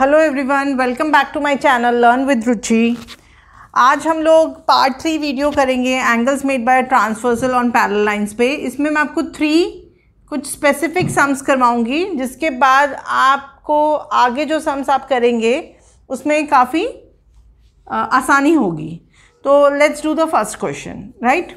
Hello everyone welcome back to my channel learn with Ruchi आज हम लोग पार्ट थ्री वीडियो करेंगे angles made by transversal on parallel lines पे इसमें मैं आपको थ्री कुछ स्पेसिफिक सम्स करवाऊंगी जिसके बाद आपको आगे जो सम्स आप करेंगे उसमें काफ़ी आसानी होगी तो let's do the first question right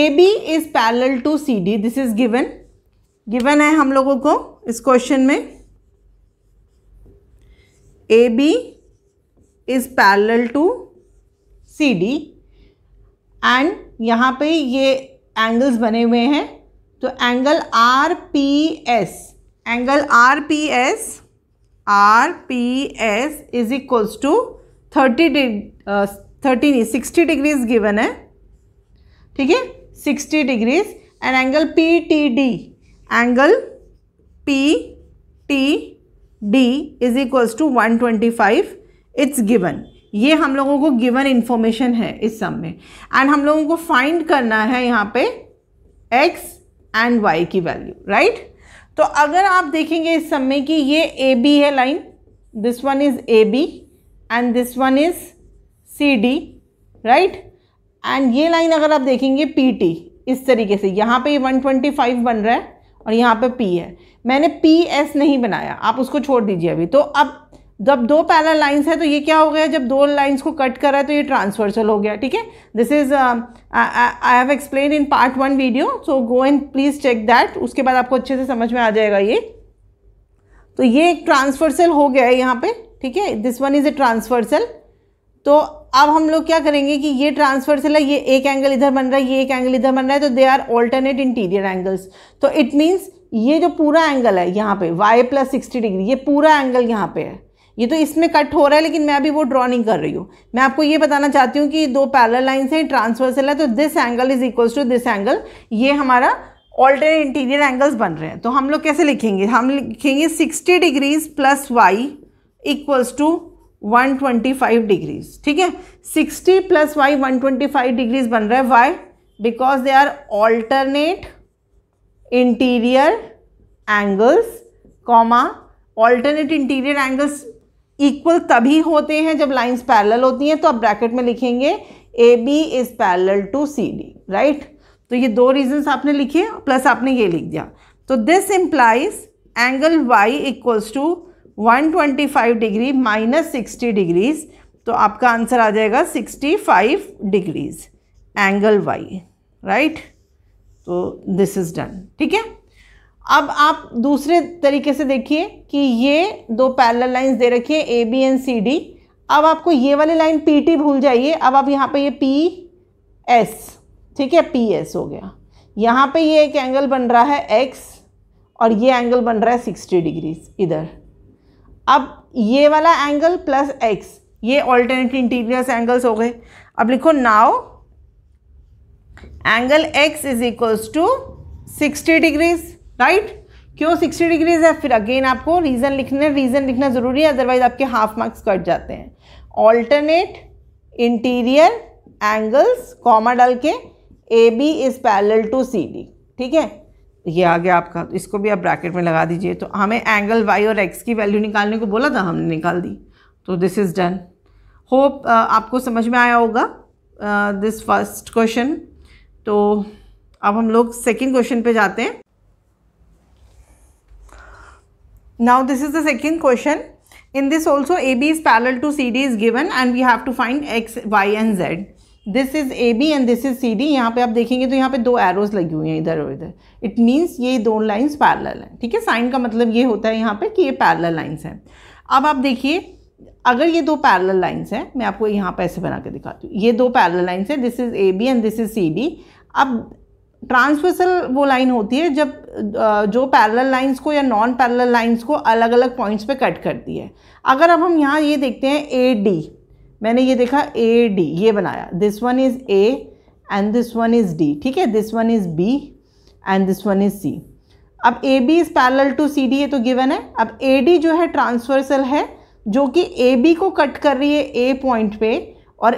A B is parallel to C D this is given given है हम लोगों को इस क्वेश्चन में A B is parallel to C D and यहाँ पे ये एंगल्स बने हुए हैं तो angle R P S angle R P S R P S is equals to thirty thirty नहीं सिक्सटी डिग्रीज गिवन है ठीक है sixty degrees and angle P T D angle P D is equals to one twenty five it's given ये हम लोगों को given information है इस सब में एंड हम लोगों को फाइंड करना है यहाँ पे एक्स एंड वाई की वैल्यू राइट right? तो अगर आप देखेंगे इस सब में कि ये ए बी है line this one is A B and this one is C D right and ये लाइन अगर आप देखेंगे पी टी इस तरीके से यहाँ पे ये 125 बन रहा है और यहाँ पे P है मैंने पी एस नहीं बनाया आप उसको छोड़ दीजिए अभी तो अब जब दो पैरल लाइंस है तो ये क्या हो गया जब दो लाइंस को कट करा है तो ये ट्रांसवर्सल हो गया ठीक है this is I have explain in part one video so go and please check that उसके बाद आपको अच्छे से समझ में आ जाएगा ये तो ये एक ट्रांसवर्सल हो गया है यहाँ पे ठीक है this one is a transversal तो अब हम लोग क्या करेंगे कि ये ट्रांसफर से ये एक एंगल इधर बन रहा है ये एक एंगल इधर बन रहा है तो they are alternate interior angles तो इट मीन्स ये जो पूरा एंगल है यहाँ पे y प्लस सिक्सटी डिग्री ये पूरा एंगल यहाँ पे है ये तो इसमें कट हो रहा है लेकिन मैं अभी वो ड्रॉ नहीं कर रही हूँ मैं आपको ये बताना चाहती हूँ कि दो पैरल लाइन्स हैं ट्रांसफर से तो this angle is equals to this angle ये हमारा ऑल्टरनेट इंटीरियर एंगल्स बन रहे हैं तो हम लोग कैसे लिखेंगे हम लिखेंगे sixty degrees plus Y equals to 125 degrees ठीक है 60 प्लस वाई 125 डिग्रीज बन रहा है Y because they are alternate interior angles comma alternate interior angles equal तभी होते हैं जब लाइंस पैरेलल होती हैं तो आप ब्रैकेट में लिखेंगे A B is parallel to C D right तो ये दो रीजंस आपने लिखे प्लस आपने ये लिख दिया तो this implies angle Y equals to 125 degree minus sixty degrees तो आपका आंसर आ जाएगा 65 डिग्रीज एंगल वाई राइट तो दिस इज़ डन ठीक है अब आप दूसरे तरीके से देखिए कि ये दो पैरल लाइंस दे रखी है A B and C D अब आपको ये वाले लाइन पी टी भूल जाइए अब आप यहाँ पे ये पी एस ठीक है पी एस हो गया यहाँ पे ये एक एंगल बन रहा है एक्स और ये एंगल बन रहा है सिक्सटी डिग्रीज इधर अब ये वाला एंगल प्लस एक्स ये ऑल्टरनेट इंटीरियर्स एंगल्स हो गए अब लिखो now angle X is equals to sixty degrees right क्यों सिक्सटी डिग्रीज है फिर अगेन आपको रीज़न लिखना रीज़न लिखना ज़रूरी है अदरवाइज आपके हाफ मार्क्स कट जाते हैं ऑल्टरनेट इंटीरियर एंगल्स कॉमा डल के A B is parallel to C D ठीक है ये आ गया आपका तो इसको भी आप ब्रैकेट में लगा दीजिए तो हमें एंगल वाई और एक्स की वैल्यू निकालने को बोला था हमने निकाल दी तो दिस इज़ डन होप आपको समझ में आया होगा दिस फर्स्ट क्वेश्चन तो अब हम लोग सेकेंड क्वेश्चन पे जाते हैं now this is the second question in this also A B is parallel to C D is given and we have to find X Y and Z this is A B and this is C D यहाँ पर आप देखेंगे तो यहाँ पे दो arrows लगी हुई हैं इधर और इधर इट मीन्स ये दो लाइन्स पैरल हैं ठीक है साइन का मतलब ये होता है यहाँ पे कि ये पैरल लाइन्स हैं अब आप देखिए अगर ये दो पैरल लाइन्स हैं मैं आपको यहाँ पर ऐसे बना के दिखाती हूँ ये दो पैरल लाइन्स हैं this is A B and this is C D अब ट्रांसवर्सल वो लाइन होती है जब जो पैरल लाइन्स को या नॉन पैरल लाइन्स को अलग अलग पॉइंट्स पे कट करती है अगर अब हम यहाँ ये देखते हैं ए डी मैंने ये देखा ए डी ये बनाया this one is A and this one is D ठीक है this one is B and this one is C अब A B is parallel to C D ये तो गिवन है अब ए डी जो है ट्रांसवर्सल है जो कि ए बी को कट कर रही है ए पॉइंट पे और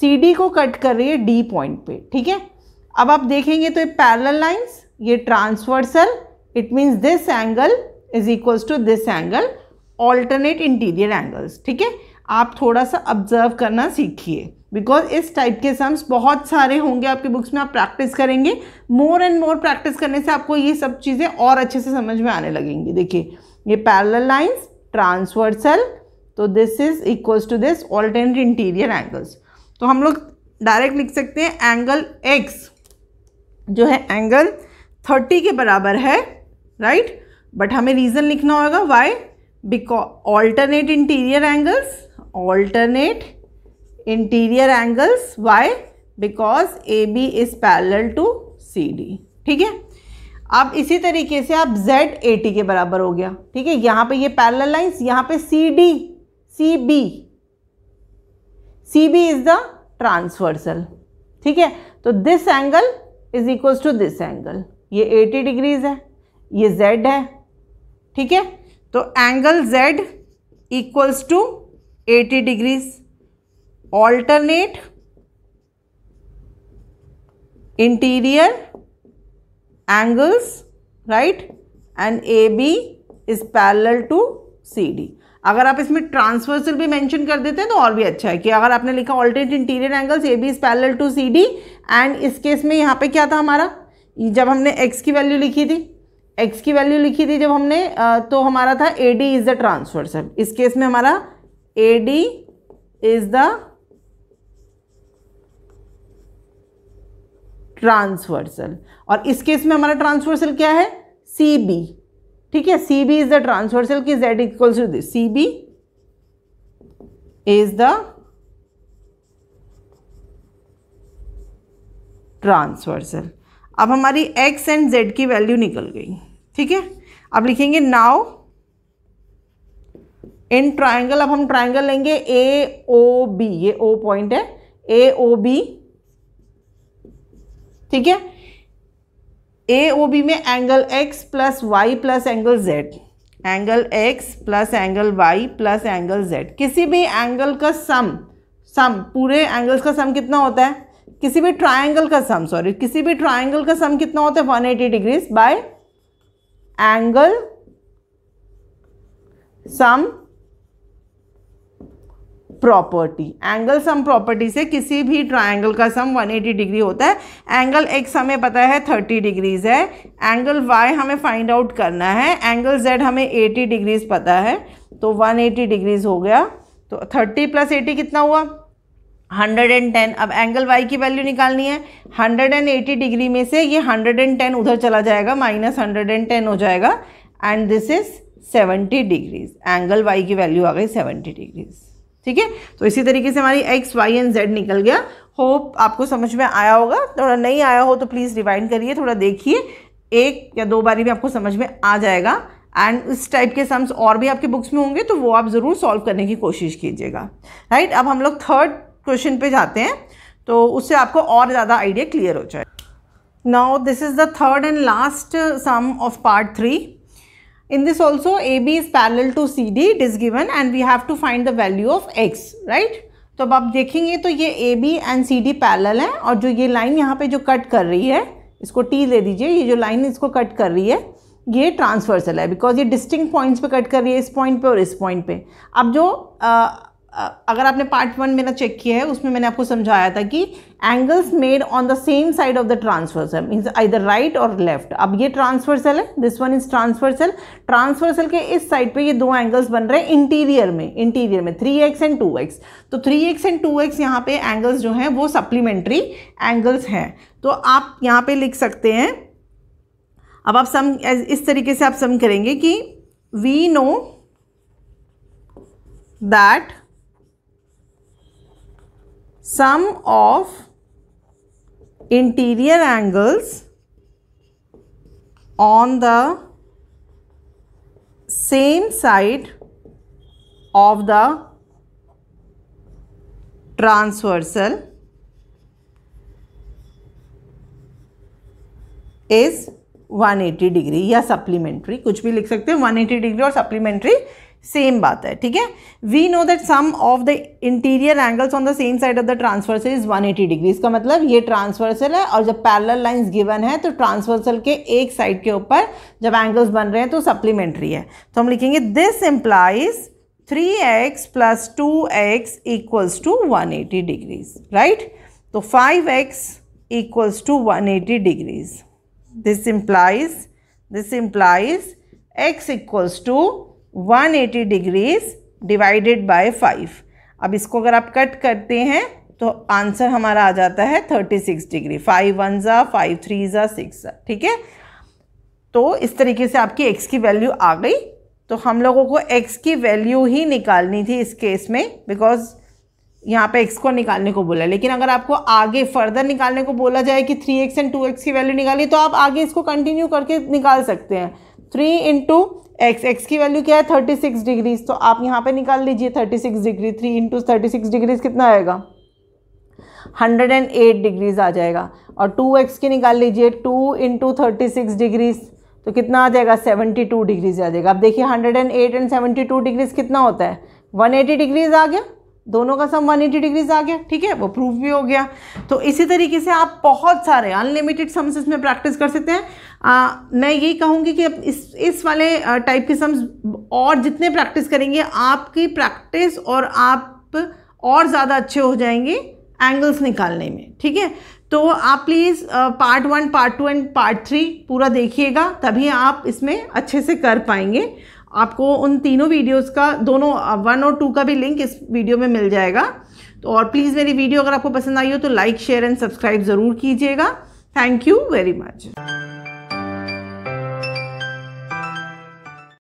सी डी को कट कर रही है डी पॉइंट पे ठीक है अब आप देखेंगे तो ये पैरल लाइन्स ये transversal it means this angle is equals to this angle alternate interior angles ठीक है आप थोड़ा सा ऑब्जर्व करना सीखिए बिकॉज इस टाइप के सम्स बहुत सारे होंगे आपके बुक्स में आप प्रैक्टिस करेंगे मोर एंड मोर प्रैक्टिस करने से आपको ये सब चीज़ें और अच्छे से समझ में आने लगेंगी देखिए ये पैरल लाइन्स ट्रांसवर्सल तो this is equals to this alternate interior angles तो हम लोग डायरेक्ट लिख सकते हैं एंगल एक्स जो है एंगल थर्टी के बराबर है राइट right? बट हमें रीज़न लिखना होगा why because alternate interior angles alternate interior angles why because AB is parallel to CD ठीक है अब इसी तरीके से आप जेड ए टी के बराबर हो गया ठीक है यहाँ पे ये पैरेलल लाइंस यहाँ पे C D C B C B is the transversal ठीक है तो this angle is equals to this angle ये 80 डिग्रीज है ये जेड है ठीक है तो angle Z equals to 80 degrees alternate interior angles right and AB is parallel to CD अगर आप इसमें ट्रांसवर्सल भी मेंशन कर देते हैं तो और भी अच्छा है कि अगर आपने लिखा alternate interior angles A B is parallel to C D and इस केस में यहाँ पे क्या था हमारा जब हमने एक्स की वैल्यू लिखी थी एक्स की वैल्यू लिखी थी जब हमने तो हमारा था A D is the transversal इस केस में हमारा AD is the ट्रांसवर्सल और इस केस में हमारा ट्रांसवर्सल क्या है सी बी ठीक है C B is the transversal की Z equal to C B is the transversal अब हमारी एक्स एंड जेड की वैल्यू निकल गई ठीक है अब लिखेंगे नाउ इन ट्राइंगल अब हम ट्राइंगल लेंगे ए ओ बी ये ओ पॉइंट है ए ओ बी ठीक है ए ओ बी में angle X plus Y plus angle Z angle X plus angle Y plus angle Z किसी भी एंगल का सम सम पूरे एंगल्स का सम कितना होता है किसी भी ट्राइंगल का सम सॉरी किसी भी ट्राइंगल का सम कितना होता है 180 degrees by angle sum property angle sum property से किसी भी ट्राइंगल का सम 180 डिग्री होता है एंगल एक्स हमें पता है 30 डिग्रीज है एंगल वाई हमें फाइंड आउट करना है एंगल जेड हमें 80 डिग्रीज पता है तो 180 डिग्रीज हो गया तो 30 प्लस एटी कितना हुआ 110 अब एंगल वाई की वैल्यू निकालनी है 180 डिग्री में से ये 110 उधर चला जाएगा माइनस 110 हो जाएगा and this is 70 degrees angle Y की वैल्यू आ गई 70 डिग्रीज़ ठीक है तो इसी तरीके से हमारी एक्स वाई एंड जेड निकल गया होप आपको समझ में आया होगा थोड़ा नहीं आया हो तो प्लीज़ रिवाइंड करिए थोड़ा देखिए एक या दो बारी भी आपको समझ में आ जाएगा एंड इस टाइप के सम्स और भी आपके बुक्स में होंगे तो वो आप ज़रूर सॉल्व करने की कोशिश कीजिएगा राइट अब हम लोग थर्ड क्वेश्चन पे जाते हैं तो उससे आपको और ज़्यादा आइडिया क्लियर हो जाए now this is the third and last sum of part three in this also AB is parallel to CD it is given and we have to find the value of X right तो अब आप देखेंगे तो ये A B and C D parallel हैं और जो ये लाइन यहाँ पे जो कट कर रही है इसको टी दे दीजिए ये जो लाइन इसको कट कर रही है ये ट्रांसवर्सल है बिकॉज ये डिस्टिंग पॉइंट्स पे कट कर रही है इस पॉइंट पे और इस पॉइंट पे अब जो अगर आपने पार्ट वन मेरा चेक किया है उसमें मैंने आपको समझाया था कि angles made on the same side of the transversal means इधर राइट और लेफ्ट अब ये ट्रांसवर्सल है this one is transversal transversal के इस साइड पे ये दो एंगल्स बन रहे हैं इंटीरियर में इंटीरियर में three x and two x तो three x and two x यहाँ पे एंगल्स जो हैं वो सप्लीमेंट्री एंगल्स हैं तो आप यहाँ पे लिख सकते हैं अब आप सम इस तरीके से आप सम करेंगे कि we know that sum of interior angles on the same side of the transversal is 180 degree या सप्लीमेंट्री कुछ भी लिख सकते हैं 180 डिग्री और सप्लीमेंट्री सेम बात है ठीक है we know that sum of the interior angles on the same side of the transversal is 180 degree इसका मतलब ये ट्रांसवर्सल है और जब पैरेलल लाइंस गिवन है तो ट्रांसवर्सल के एक साइड के ऊपर जब एंगल्स बन रहे हैं तो सप्लीमेंट्री है तो हम लिखेंगे this implies three x plus two x equals to one eighty degrees right तो five x equals to one eighty degrees this implies this implies x equals to 180 degrees divided by five अब इसको अगर आप cut करते हैं तो answer हमारा आ जाता है 36 डिग्री फाइव वन ज़ा फाइव थ्री ज़ा सिक्स ज़ा ठीक है तो इस तरीके से आपकी एक्स की वैल्यू आ गई तो हम लोगों को एक्स की वैल्यू ही निकालनी थी इस केस में बिकॉज यहाँ पे एक्स को निकालने को बोला लेकिन अगर आपको आगे फर्दर निकालने को बोला जाए कि three x and two x की वैल्यू निकाली तो आप आगे इसको कंटिन्यू करके निकाल सकते हैं थ्री इंटू एक्स एक्स की वैल्यू क्या है थर्टी सिक्स डिग्रीज तो आप यहाँ पे निकाल लीजिए thirty six degree three into thirty six degrees कितना आएगा हंड्रेड एंड एट डिग्रीज आ जाएगा और टू एक्स की निकाल लीजिए two into thirty six degrees तो कितना आ जाएगा सेवेंटी टू डिग्रीज आ जाएगा अब देखिए hundred and eight and seventy two degrees कितना होता है वन एटी डिग्रीज आ गया दोनों का सम 180 डिग्रीज आ गया ठीक है वो प्रूफ भी हो गया तो इसी तरीके से आप बहुत सारे अनलिमिटेड सम्स इसमें प्रैक्टिस कर सकते हैं आ, मैं यही कहूँगी कि इस इस वाले टाइप के सम्स और जितने प्रैक्टिस करेंगे आपकी प्रैक्टिस और आप और ज़्यादा अच्छे हो जाएंगे एंगल्स निकालने में ठीक है तो आप please part one part two and part three पूरा देखिएगा तभी आप इसमें अच्छे से कर पाएंगे आपको उन तीनों वीडियोस का दोनों वन और टू का भी लिंक इस वीडियो में मिल जाएगा तो और प्लीज़ मेरी वीडियो अगर आपको पसंद आई हो तो लाइक शेयर एंड सब्सक्राइब ज़रूर कीजिएगा थैंक यू वेरी मच